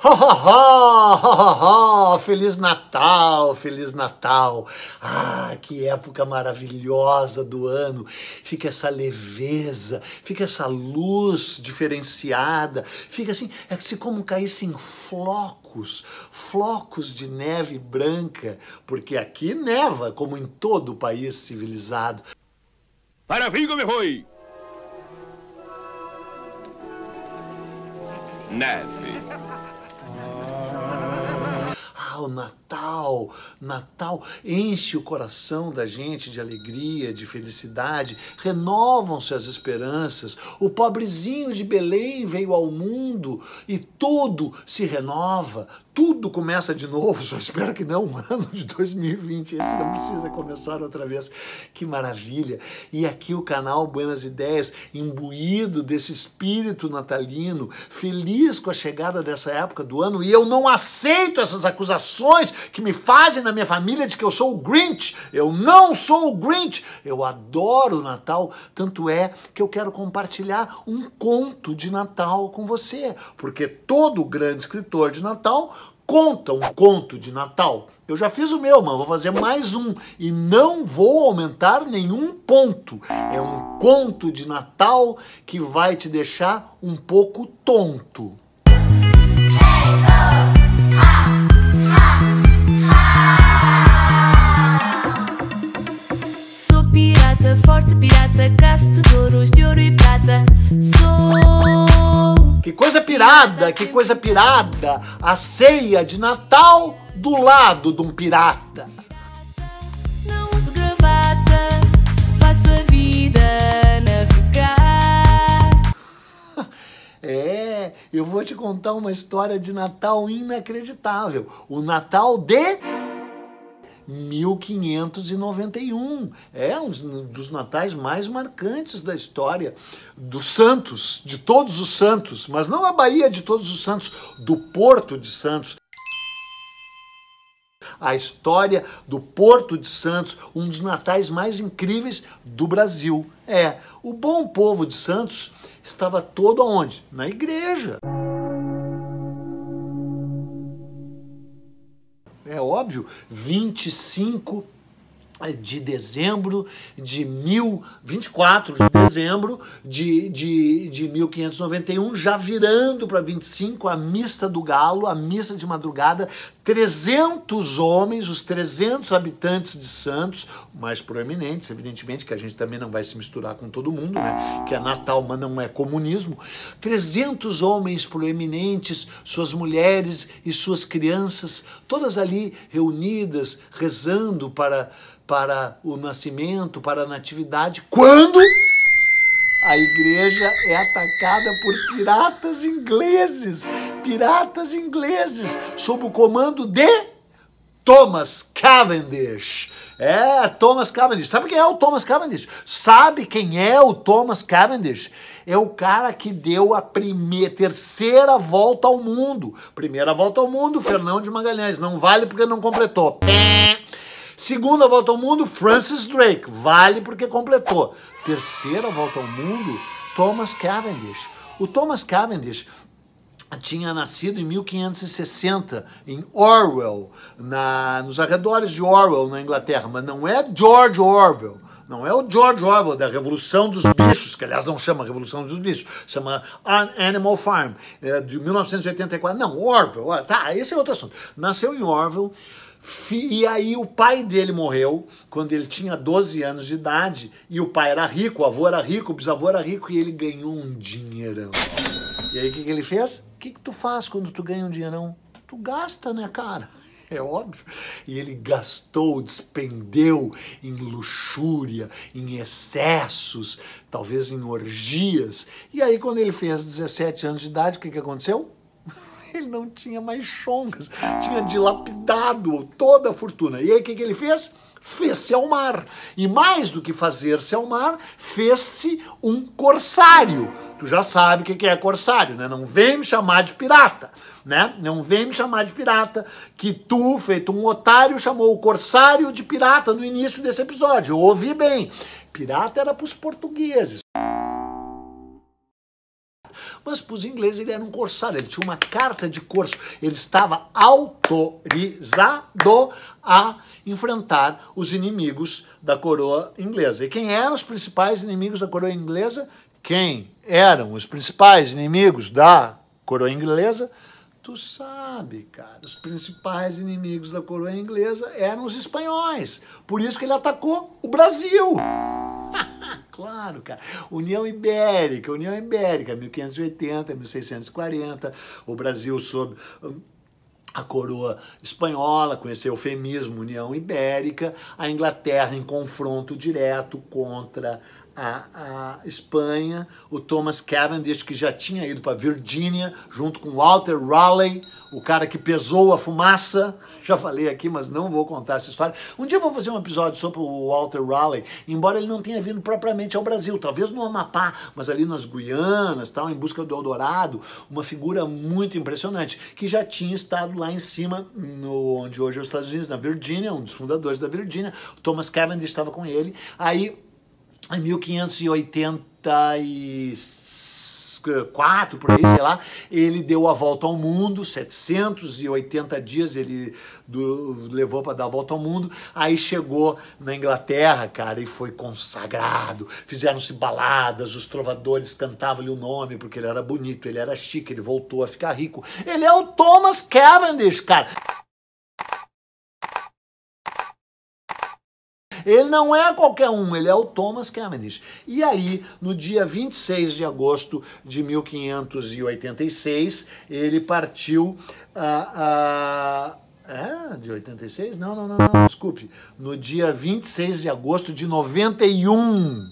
Ha, Feliz Natal, Feliz Natal. Ah, que época maravilhosa do ano. Fica essa leveza, fica essa luz diferenciada, fica assim, é se como caíssem flocos, flocos de neve branca, porque aqui neva, como em todo o país civilizado. Para Vigo me foi. Neve. how not Natal, Natal enche o coração da gente de alegria, de felicidade, renovam-se as esperanças. O pobrezinho de Belém veio ao mundo e tudo se renova, tudo começa de novo. Só espero que não, um ano de 2020, esse não precisa começar outra vez. Que maravilha! E aqui o canal Buenas Ideias, imbuído desse espírito natalino, feliz com a chegada dessa época do ano, e eu não aceito essas acusações que me fazem na minha família de que eu sou o Grinch. Eu não sou o Grinch. Eu adoro o Natal, tanto é que eu quero compartilhar um conto de Natal com você, porque todo grande escritor de Natal conta um conto de Natal. Eu já fiz o meu, mano, vou fazer mais um e não vou aumentar nenhum ponto. É um conto de Natal que vai te deixar um pouco tonto. forte pirata, caço tesouros de ouro e prata. Sou. Que coisa pirada, que coisa pirada! A ceia de Natal do lado de um pirata. Não uso gravata, passo a vida a navegar. É, eu vou te contar uma história de Natal inacreditável. O Natal de. 1591. É um dos natais mais marcantes da história dos santos, de todos os santos, mas não a Bahia de todos os santos, do Porto de Santos. A história do Porto de Santos, um dos natais mais incríveis do Brasil. É, o bom povo de Santos estava todo onde Na igreja. óbvio, 25 eh, de dezembro de mil, 24 de dezembro de, de, de 1591, já virando para 25, a missa do galo, a missa de madrugada, 300 homens, os 300 habitantes de Santos, mais proeminentes, evidentemente, que a gente também não vai se misturar com todo mundo, né? Que é Natal, mas não é comunismo. 300 homens proeminentes, suas mulheres e suas crianças, todas ali reunidas, rezando para, para o nascimento, para a natividade, quando a igreja é atacada por piratas ingleses, piratas ingleses, sob o comando de Thomas Cavendish. É, Thomas Cavendish. Sabe quem é o Thomas Cavendish? Sabe quem é o Thomas Cavendish? É o cara que deu a primeira, terceira volta ao mundo. Primeira volta ao mundo, Fernão de Magalhães. Não vale porque não completou. Segunda volta ao mundo, Francis Drake. Vale porque completou terceira volta ao mundo, Thomas Cavendish. O Thomas Cavendish tinha nascido em 1560 em Orwell, na, nos arredores de Orwell, na Inglaterra, mas não é George Orwell. Não é o George Orwell da Revolução dos Bichos, que aliás não chama Revolução dos Bichos, chama Animal Farm, é, de 1984. Não, Orwell, ah, tá, esse é outro assunto. Nasceu em Orwell, e aí o pai dele morreu quando ele tinha 12 anos de idade, e o pai era rico, o avô era rico, o bisavô era rico, e ele ganhou um dinheirão. E aí o que, que ele fez? O que, que tu faz quando tu ganha um dinheirão? Tu gasta, né, cara? é óbvio. E ele gastou, despendeu em luxúria, em excessos, talvez em orgias. E aí, quando ele fez 17 anos de idade, o que, que aconteceu? ele não tinha mais chongas, tinha dilapidado toda a fortuna. E aí o que, que ele fez? Fez-se ao mar. E mais do que fazer-se ao mar, fez-se um corsário. Tu já sabe o que, que é corsário, né? Não vem me chamar de pirata. Né? Não vem me chamar de pirata, que tu, feito um otário, chamou o corsário de pirata no início desse episódio. ouvi bem. Pirata era para os portugueses. Mas para os ingleses ele era um corsário, ele tinha uma carta de corso, ele estava autorizado a enfrentar os inimigos da coroa inglesa. E quem eram os principais inimigos da coroa inglesa? Quem eram os principais inimigos da coroa inglesa? Tu sabe, cara, os principais inimigos da coroa inglesa eram os espanhóis. Por isso que ele atacou o Brasil. claro, cara. União Ibérica, União Ibérica, 1580, 1640, o Brasil sob ah, a coroa espanhola, com esse eufemismo, União Ibérica, a Inglaterra em confronto direto contra a, a Espanha, o Thomas Cavendish, que já tinha ido para Virgínia, junto com Walter Raleigh, o cara que pesou a fumaça. Já falei aqui, mas não vou contar essa história. Um dia vou fazer um episódio sobre o Walter Raleigh, embora ele não tenha vindo propriamente ao Brasil, talvez no Amapá, mas ali nas Guianas, tal, em busca do Eldorado, uma figura muito impressionante, que já tinha estado lá em cima, no, onde hoje é os Estados Unidos, na Virgínia, um dos fundadores da Virgínia. Thomas Cavendish estava com ele. Aí em 1584, por aí, sei lá, ele deu a volta ao mundo, 780 dias ele do, levou para dar a volta ao mundo, aí chegou na Inglaterra, cara, e foi consagrado, fizeram-se baladas, os trovadores cantavam-lhe o nome, porque ele era bonito, ele era chique, ele voltou a ficar rico, ele é o Thomas Cavendish, cara. Ele não é qualquer um, ele é o Thomas Cavendish. E aí, no dia 26 de agosto de 1586, ele partiu a. Uh, uh, ah, é, de 86? Não, não, não, não, desculpe. No dia 26 de agosto de 91.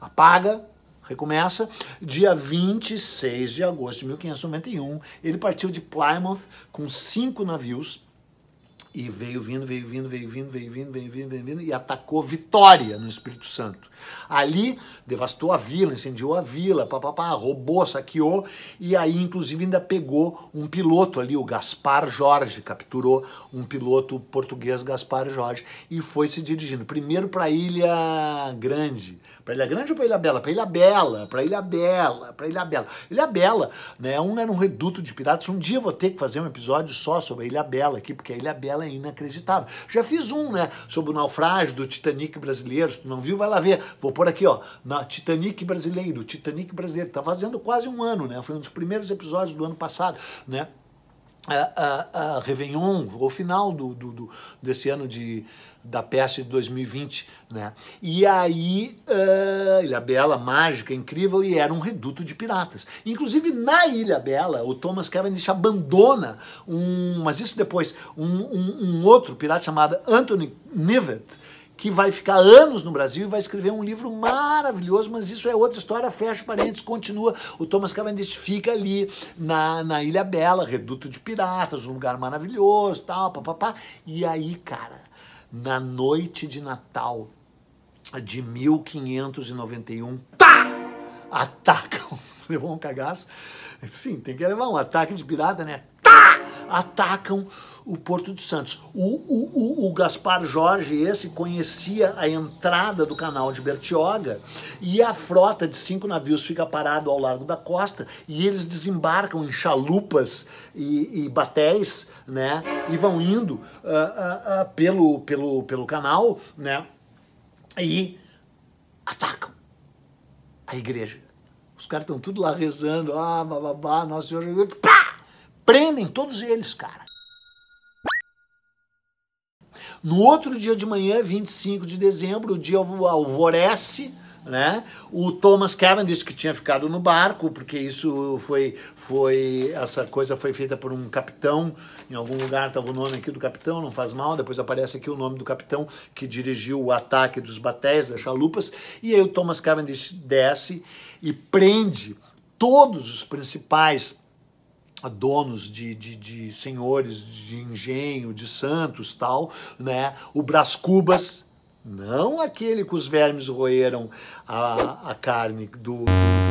Apaga, recomeça. Dia 26 de agosto de 1591, ele partiu de Plymouth com cinco navios e veio vindo, veio vindo, veio vindo, veio vindo, veio vindo, veio vindo, e atacou Vitória no Espírito Santo. Ali devastou a vila, incendiou a vila, papapá, roubou, saqueou, e aí inclusive ainda pegou um piloto ali, o Gaspar Jorge, capturou um piloto português, Gaspar Jorge, e foi se dirigindo primeiro para Ilha Grande. Para Ilha Grande ou para Ilha Bela? Para Ilha Bela, para Ilha Bela, para Ilha Bela. Ilha Bela, né? Um era um reduto de piratas. Um dia eu vou ter que fazer um episódio só sobre a Ilha Bela aqui, porque a Ilha Bela ela é inacreditável. Já fiz um, né? Sobre o naufrágio do Titanic brasileiro. Se tu não viu, vai lá ver. Vou pôr aqui, ó. Na Titanic brasileiro, Titanic brasileiro. Tá fazendo quase um ano, né? Foi um dos primeiros episódios do ano passado, né? a, a, a Réveillon, ou final do, do, do, desse ano de da peste de 2020, né? E aí, uh, Ilha Bela, mágica, incrível, e era um reduto de piratas. Inclusive, na Ilha Bela, o Thomas Cavendish abandona um, mas isso depois, um, um, um outro pirata chamado Anthony Nivet, que vai ficar anos no Brasil e vai escrever um livro maravilhoso, mas isso é outra história, fecha parênteses, continua. O Thomas Cavendish fica ali na, na Ilha Bela, reduto de piratas, um lugar maravilhoso, tal, papapá. E aí, cara, na noite de Natal de 1591, tá! Atacam, levou um cagaço. Sim, tem que levar um ataque de pirata, né? Tá! atacam o Porto de Santos. O, o, o, o, Gaspar Jorge, esse, conhecia a entrada do canal de Bertioga e a frota de cinco navios fica parado ao largo da costa e eles desembarcam em chalupas e, e batéis, né? E vão indo uh, uh, uh, pelo, pelo, pelo canal, né? E atacam a igreja. Os caras estão tudo lá rezando, ah, bababá, Nosso Senhor... Pá! Prendem todos eles, cara. No outro dia de manhã, 25 de dezembro, o dia alvorece, né? O Thomas Cavendish que tinha ficado no barco, porque isso foi foi essa coisa foi feita por um capitão, em algum lugar estava o nome aqui do capitão, não faz mal, depois aparece aqui o nome do capitão que dirigiu o ataque dos batéis, das chalupas, e aí o Thomas Cavendish desce e prende todos os principais donos de, de, de, senhores de engenho, de santos, tal, né? O Brás Cubas, não aquele que os vermes roeram a, a carne do,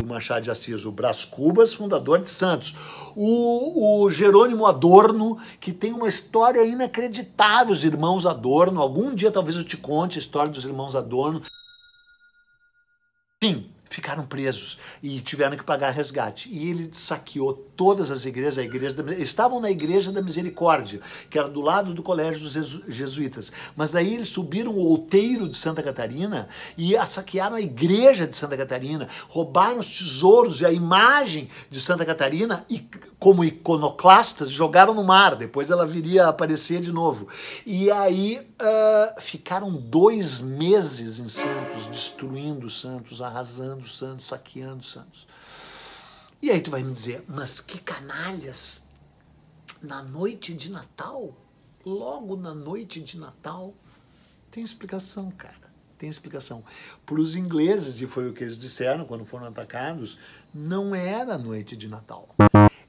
do Machado de Assis, o Brás Cubas, fundador de Santos. O, o Jerônimo Adorno, que tem uma história inacreditável, os irmãos Adorno. Algum dia talvez eu te conte a história dos irmãos Adorno. Sim, ficaram presos e tiveram que pagar resgate. E ele saqueou todas as igrejas, a igreja da, estavam na igreja da misericórdia, que era do lado do colégio dos jesuítas. Mas daí eles subiram o outeiro de Santa Catarina e saquearam a igreja de Santa Catarina, roubaram os tesouros e a imagem de Santa Catarina e como iconoclastas jogaram no mar. Depois ela viria a aparecer de novo. E aí uh, ficaram dois meses em Santos, destruindo Santos, arrasando roubando Santos, saqueando Santos. E aí tu vai me dizer, mas que canalhas! Na noite de Natal, logo na noite de Natal, tem explicação, cara. Tem explicação. Para os ingleses, e foi o que eles disseram quando foram atacados, não era noite de Natal.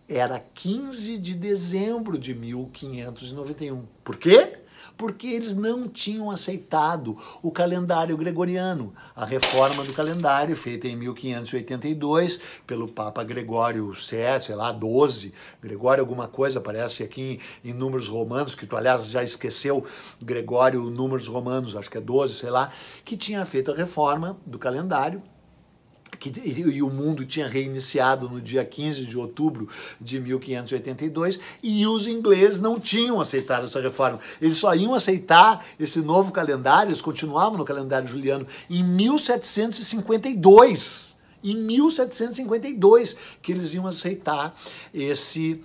Era 15 de dezembro de 1591. Por quê? porque eles não tinham aceitado o calendário gregoriano, a reforma do calendário feita em 1582 pelo Papa Gregório VII, sei lá, 12, Gregório alguma coisa, parece aqui em, em números romanos, que tu aliás já esqueceu Gregório números romanos, acho que é 12, sei lá, que tinha feito a reforma do calendário que, e, e o mundo tinha reiniciado no dia 15 de outubro de 1582, e os ingleses não tinham aceitado essa reforma. Eles só iam aceitar esse novo calendário, eles continuavam no calendário juliano, em 1752. Em 1752 que eles iam aceitar esse,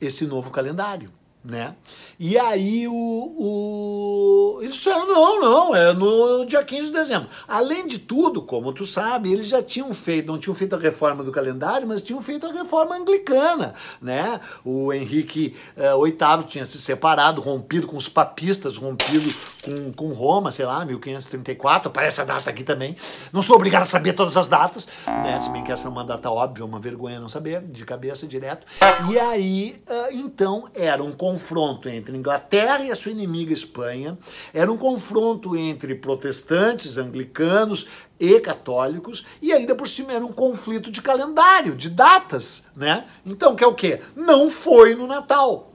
esse novo calendário né? E aí o, o, eles disseram, não, não, é no dia 15 de dezembro. Além de tudo, como tu sabe, eles já tinham feito, não tinham feito a reforma do calendário, mas tinham feito a reforma anglicana, né? O Henrique eh, VIII tinha se separado, rompido com os papistas, rompido com, com Roma, sei lá, 1534, aparece a data aqui também. Não sou obrigado a saber todas as datas, né? Se bem que essa é uma data óbvia, uma vergonha não saber, de cabeça direto. E aí, eh, então, era um confronto entre Inglaterra e a sua inimiga Espanha, era um confronto entre protestantes, anglicanos e católicos, e ainda por cima era um conflito de calendário, de datas, né? Então, que é o quê? Não foi no Natal.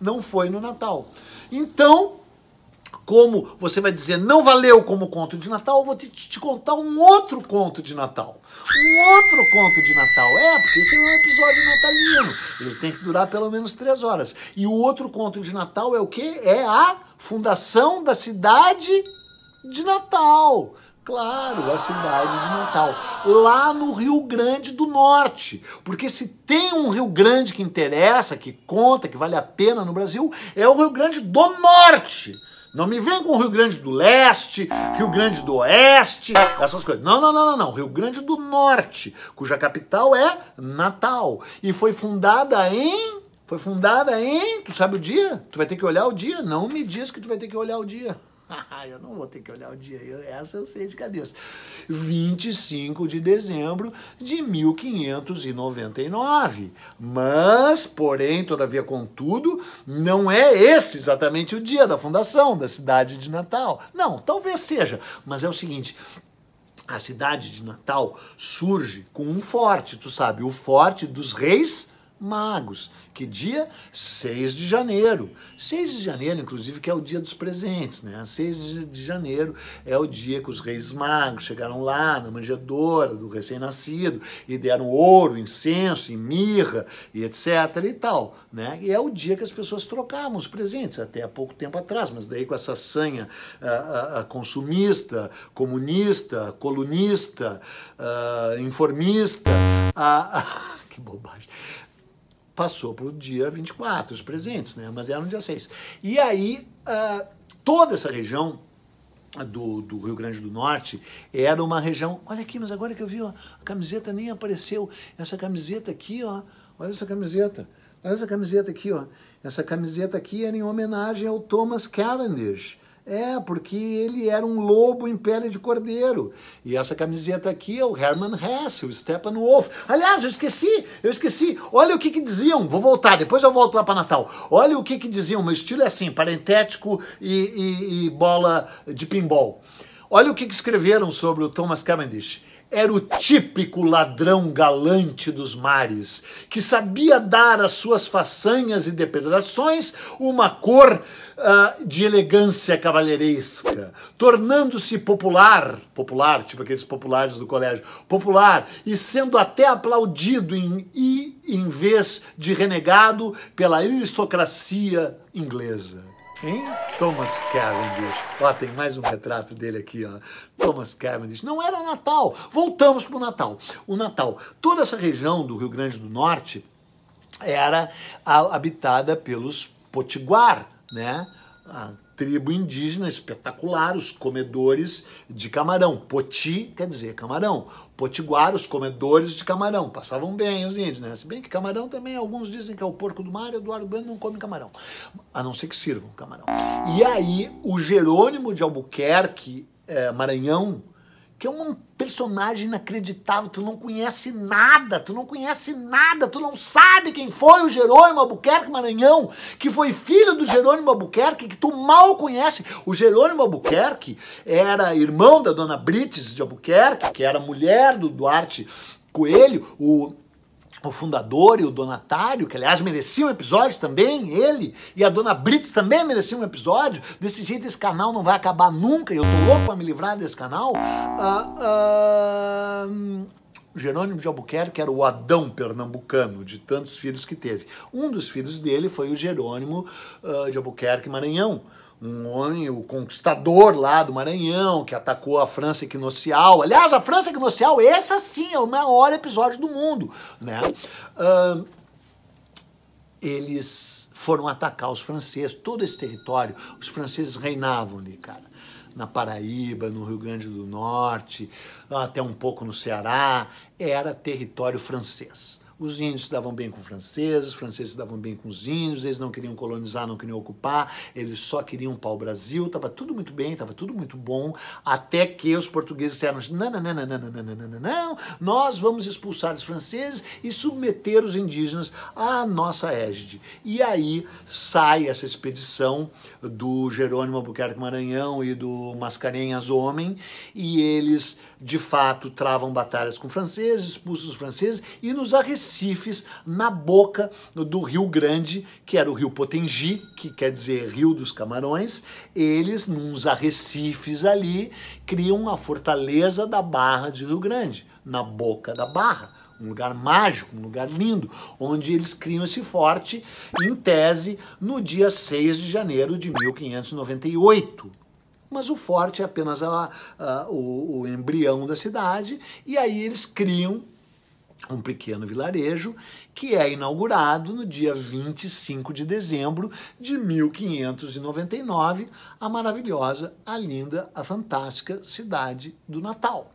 Não foi no Natal. Então, como você vai dizer não valeu como conto de Natal, eu vou te, te contar um outro conto de Natal. Um outro conto de Natal. É, porque esse é um episódio natalino. Ele tem que durar pelo menos três horas. E o outro conto de Natal é o quê? É a fundação da cidade de Natal. Claro, a cidade de Natal, lá no Rio Grande do Norte. Porque se tem um Rio Grande que interessa, que conta, que vale a pena no Brasil, é o Rio Grande do Norte. Não me vem com Rio Grande do Leste, Rio Grande do Oeste, essas coisas. Não, não, não, não, não. Rio Grande do Norte, cuja capital é Natal. E foi fundada em. Foi fundada em. Tu sabe o dia? Tu vai ter que olhar o dia. Não me diz que tu vai ter que olhar o dia. eu não vou ter que olhar o dia, eu, essa eu sei de cabeça. 25 de dezembro de 1599. Mas, porém, todavia, contudo, não é esse exatamente o dia da fundação da cidade de Natal. Não, talvez seja, mas é o seguinte. A cidade de Natal surge com um forte, tu sabe, o forte dos reis magos. Que dia? 6 de janeiro. 6 de janeiro, inclusive, que é o dia dos presentes, né? 6 de janeiro é o dia que os reis magos chegaram lá na manjedoura do recém-nascido e deram ouro, incenso e mirra e etc e tal, né? E é o dia que as pessoas trocavam os presentes, até há pouco tempo atrás, mas daí com essa sanha uh, uh, consumista, comunista, colunista, uh, informista, que bobagem passou para o dia 24, os presentes, né? Mas era no dia 6. E aí, uh, toda essa região do, do, Rio Grande do Norte era uma região. Olha aqui, mas agora que eu vi, ó, a camiseta nem apareceu. Essa camiseta aqui, ó. Olha essa camiseta. Olha essa camiseta aqui, ó. Essa camiseta aqui era em homenagem ao Thomas Cavendish é, porque ele era um lobo em pele de cordeiro. E essa camiseta aqui é o Herman Hesse, o Steppenwolf. Aliás, eu esqueci, eu esqueci. Olha o que, que diziam, vou voltar, depois eu volto lá para Natal. Olha o que, que diziam, meu estilo é assim, parentético e, e, e bola de pinball. Olha o que, que escreveram sobre o Thomas Cavendish era o típico ladrão galante dos mares, que sabia dar às suas façanhas e depredações uma cor uh, de elegância cavalheiresca, tornando-se popular, popular, tipo aqueles populares do colégio, popular e sendo até aplaudido em, em vez de renegado pela aristocracia inglesa. Hein? Thomas Cavendish. Ó, tem mais um retrato dele aqui, ó. Thomas Cavendish. Não era Natal. Voltamos para o Natal. O Natal. Toda essa região do Rio Grande do Norte era habitada pelos potiguar, né? Ah, tribo indígena espetacular, os comedores de camarão. Poti quer dizer camarão. Potiguar, os comedores de camarão. Passavam bem os índios, né? Se bem que camarão também, alguns dizem que é o porco do mar, Eduardo Bueno não come camarão. A não ser que sirvam camarão. E aí, o Jerônimo de Albuquerque, é, Maranhão, que é um personagem inacreditável, tu não conhece nada, tu não conhece nada, tu não sabe quem foi o Jerônimo Albuquerque Maranhão, que foi filho do Jerônimo Albuquerque, que tu mal conhece. O Jerônimo Albuquerque era irmão da dona Brites de Albuquerque, que era mulher do Duarte Coelho, o Tipo, o fundador e o donatário, que aliás merecia um episódio também, ele e a dona Brits também mereciam um episódio. Desse jeito, esse canal não vai acabar nunca. E eu tô louco pra me livrar desse canal. Ah, ah, hum, Jerônimo de Albuquerque era o Adão pernambucano, de tantos filhos que teve. Um dos filhos dele foi o Jerônimo ah, de Albuquerque Maranhão um homem, o conquistador lá do Maranhão, que atacou a França Equinocial. Aliás, a França Equinocial, essa sim é o maior episódio do mundo, né? Uh, eles foram atacar os franceses, todo esse território, os franceses reinavam ali, cara. Na Paraíba, no Rio Grande do Norte, até um pouco no Ceará, era território francês. Os índios se davam bem com franceses, os franceses se davam bem com os índios, eles não queriam colonizar, não queriam ocupar, eles só queriam pau-brasil, estava tudo muito bem, estava tudo muito bom, até que os portugueses disseram, não, não, não, não, não, não, não, não, não, não, nós vamos expulsar os franceses e submeter os indígenas à nossa égide. E aí sai essa expedição do Jerônimo Albuquerque Maranhão e do Mascarenhas Homem, e eles, de fato, travam batalhas com franceses, expulsam os franceses e nos arrecebem recifes na boca do Rio Grande, que era o Rio Potengi, que quer dizer Rio dos Camarões. Eles, nos arrecifes ali, criam a fortaleza da Barra de Rio Grande, na boca da Barra um lugar mágico, um lugar lindo, onde eles criam esse forte, em tese, no dia 6 de janeiro de 1598. Mas o forte é apenas a, a, o, o embrião da cidade, e aí eles criam um pequeno vilarejo que é inaugurado no dia 25 de dezembro de 1599, a maravilhosa, a linda, a fantástica cidade do Natal.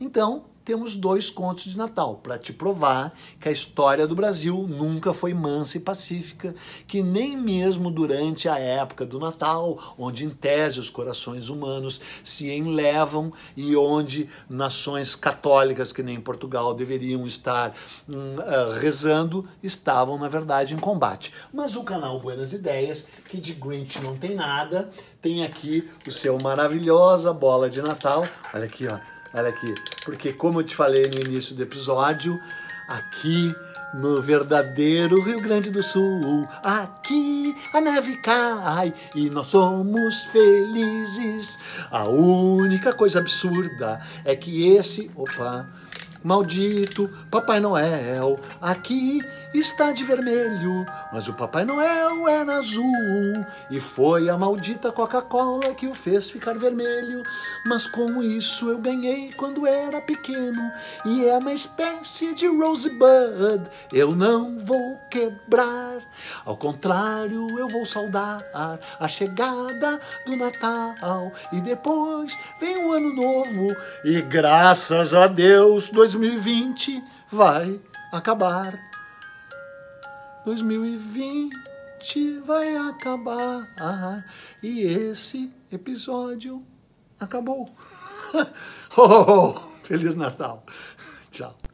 Então, temos dois contos de Natal para te provar que a história do Brasil nunca foi mansa e pacífica, que nem mesmo durante a época do Natal, onde em tese os corações humanos se enlevam e onde nações católicas que nem Portugal deveriam estar hum, uh, rezando, estavam na verdade em combate. Mas o canal Buenas Ideias, que de Grinch não tem nada, tem aqui o seu maravilhosa bola de Natal. Olha aqui, ó Olha aqui, porque como eu te falei no início do episódio, aqui no verdadeiro Rio Grande do Sul, aqui a neve cai e nós somos felizes. A única coisa absurda é que esse, opa, Maldito Papai Noel, aqui está de vermelho, mas o Papai Noel era é azul. E foi a maldita Coca-Cola que o fez ficar vermelho. Mas com isso eu ganhei quando era pequeno, e é uma espécie de Rosebud. Eu não vou quebrar, ao contrário, eu vou saudar a chegada do Natal. E depois vem o Ano Novo, e graças a Deus, dois 2020 vai acabar. 2020 vai acabar. Ah, e esse episódio acabou. oh, Feliz Natal. Tchau.